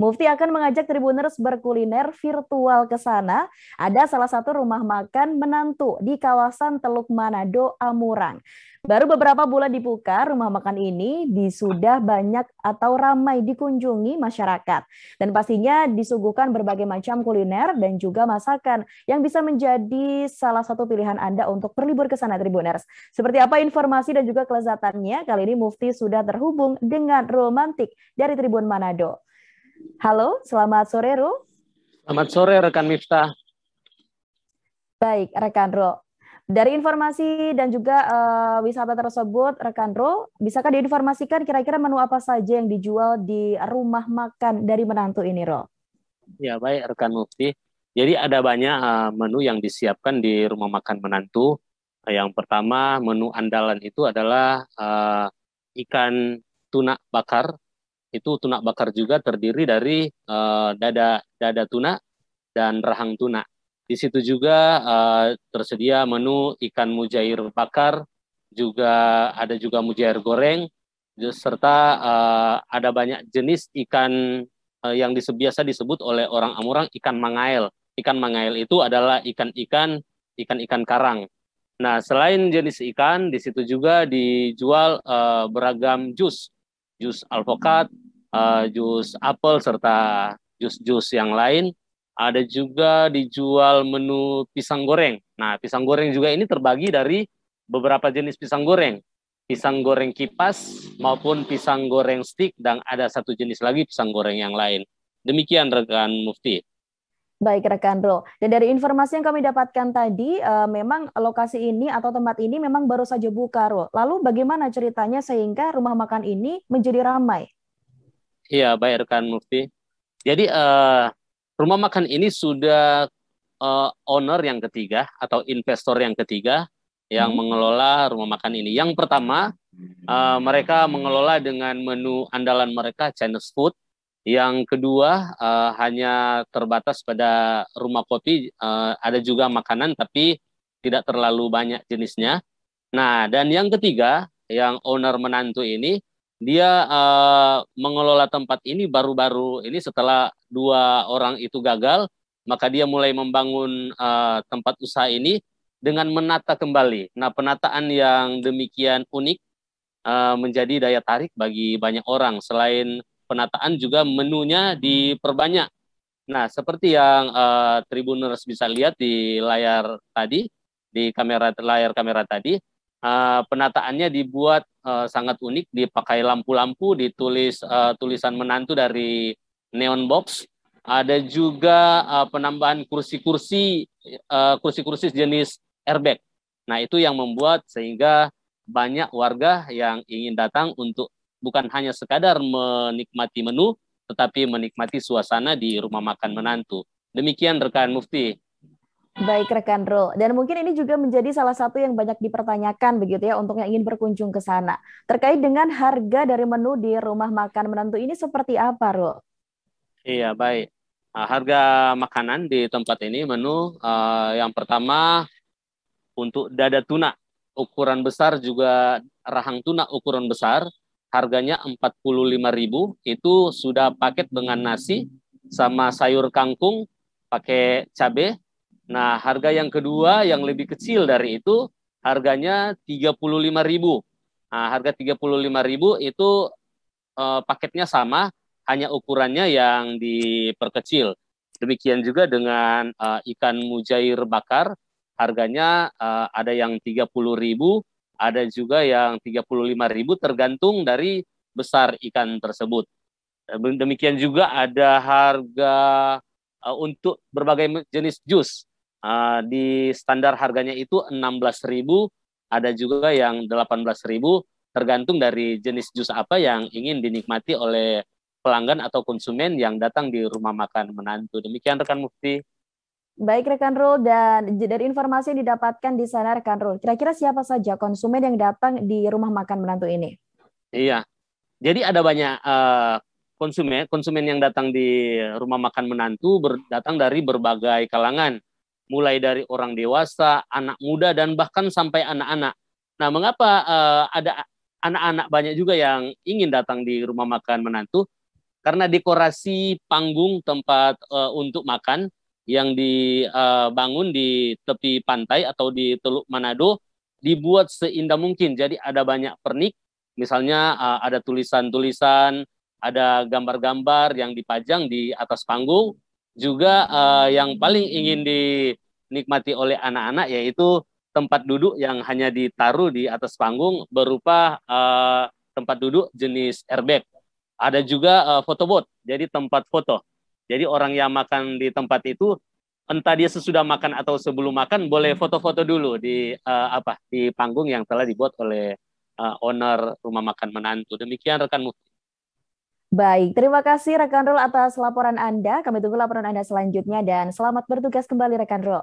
Mufti akan mengajak Tribuners berkuliner virtual ke sana. Ada salah satu rumah makan menantu di kawasan Teluk Manado, Amurang. Baru beberapa bulan dibuka, rumah makan ini sudah banyak atau ramai dikunjungi masyarakat. Dan pastinya disuguhkan berbagai macam kuliner dan juga masakan yang bisa menjadi salah satu pilihan Anda untuk berlibur ke sana Tribuners. Seperti apa informasi dan juga kelezatannya, kali ini Mufti sudah terhubung dengan Romantik dari Tribun Manado. Halo, selamat sore Ru. Selamat sore rekan Miftah. Baik, rekan Ru. Dari informasi dan juga uh, wisata tersebut, rekan Ro, bisakah diinformasikan kira-kira menu apa saja yang dijual di rumah makan dari menantu ini, Ro? Ya, baik, rekan Mufti. Jadi ada banyak uh, menu yang disiapkan di rumah makan menantu. Yang pertama, menu andalan itu adalah uh, ikan tuna bakar itu tuna bakar juga terdiri dari uh, dada dada tuna dan rahang tuna. Di situ juga uh, tersedia menu ikan mujair bakar, juga ada juga mujair goreng, serta uh, ada banyak jenis ikan uh, yang biasa disebut oleh orang Amurang ikan mangail. Ikan mangail itu adalah ikan-ikan ikan-ikan karang. Nah, selain jenis ikan, di situ juga dijual uh, beragam jus, jus alpukat, uh, jus apel serta jus-jus yang lain. Ada juga dijual menu pisang goreng. Nah, pisang goreng juga ini terbagi dari beberapa jenis pisang goreng. Pisang goreng kipas maupun pisang goreng stick dan ada satu jenis lagi pisang goreng yang lain. Demikian rekan Mufti. Baik rekan Bro. Dan dari informasi yang kami dapatkan tadi, uh, memang lokasi ini atau tempat ini memang baru saja buka, Bro. Lalu bagaimana ceritanya sehingga rumah makan ini menjadi ramai? Iya, baik rekan Mufti. Jadi uh, rumah makan ini sudah uh, owner yang ketiga atau investor yang ketiga yang hmm. mengelola rumah makan ini. Yang pertama, uh, mereka mengelola dengan menu andalan mereka Chinese food. Yang kedua uh, hanya terbatas pada rumah kopi. Uh, ada juga makanan tapi tidak terlalu banyak jenisnya. Nah, dan yang ketiga yang owner menantu ini dia uh, mengelola tempat ini baru-baru ini setelah dua orang itu gagal, maka dia mulai membangun uh, tempat usaha ini dengan menata kembali. Nah, penataan yang demikian unik uh, menjadi daya tarik bagi banyak orang. Selain penataan juga menunya diperbanyak. Nah, seperti yang uh, Tribuners bisa lihat di layar tadi, di kamera layar kamera tadi, uh, penataannya dibuat uh, sangat unik dipakai lampu-lampu ditulis uh, tulisan menantu dari neon box ada juga uh, penambahan kursi-kursi kursi kursi uh, jenis airbag nah itu yang membuat sehingga banyak warga yang ingin datang untuk bukan hanya sekadar menikmati menu tetapi menikmati suasana di rumah makan menantu demikian rekan mufti Baik rekan Ro, dan mungkin ini juga menjadi salah satu yang banyak dipertanyakan begitu ya untuk yang ingin berkunjung ke sana. Terkait dengan harga dari menu di rumah makan menantu ini seperti apa Ro? Iya baik, ah, harga makanan di tempat ini menu uh, yang pertama untuk dada tuna ukuran besar juga rahang tuna ukuran besar harganya 45.000 itu sudah paket dengan nasi sama sayur kangkung pakai cabai Nah, harga yang kedua yang lebih kecil dari itu harganya 35.000. Nah, harga 35.000 itu eh, paketnya sama, hanya ukurannya yang diperkecil. Demikian juga dengan eh, ikan mujair bakar, harganya eh, ada yang 30.000, ada juga yang 35.000 tergantung dari besar ikan tersebut. Demikian juga ada harga uh, untuk berbagai jenis jus. Eh, di standar harganya itu 16.000 ada juga yang 18.000 tergantung dari jenis jus apa yang ingin dinikmati oleh pelanggan atau konsumen yang datang di rumah makan menantu. Demikian rekan Mufti. Baik rekan Rul dan dari informasi yang didapatkan di sana rekan Rul, kira-kira siapa saja konsumen yang datang di rumah makan menantu ini? Iya, jadi ada banyak uh, konsumen konsumen yang datang di rumah makan menantu datang dari berbagai kalangan mulai dari orang dewasa, anak muda dan bahkan sampai anak-anak. Nah, mengapa uh, ada anak-anak banyak juga yang ingin datang di rumah makan menantu? Karena dekorasi panggung tempat uh, untuk makan yang dibangun eh, di tepi pantai atau di Teluk Manado dibuat seindah mungkin. Jadi ada banyak pernik, misalnya ada tulisan-tulisan, ada gambar-gambar yang dipajang di atas panggung. Juga yang paling ingin di dinikmati oleh anak-anak yaitu tempat duduk yang hanya ditaruh di atas panggung berupa uh, tempat duduk jenis airbag. Ada juga uh, photobooth, jadi tempat foto. Jadi orang yang makan di tempat itu entah dia sesudah makan atau sebelum makan boleh foto-foto dulu di uh, apa di panggung yang telah dibuat oleh uh, owner rumah makan menantu. Demikian rekan Mufti. Baik, terima kasih rekan Rul atas laporan Anda. Kami tunggu laporan Anda selanjutnya dan selamat bertugas kembali rekan Rul.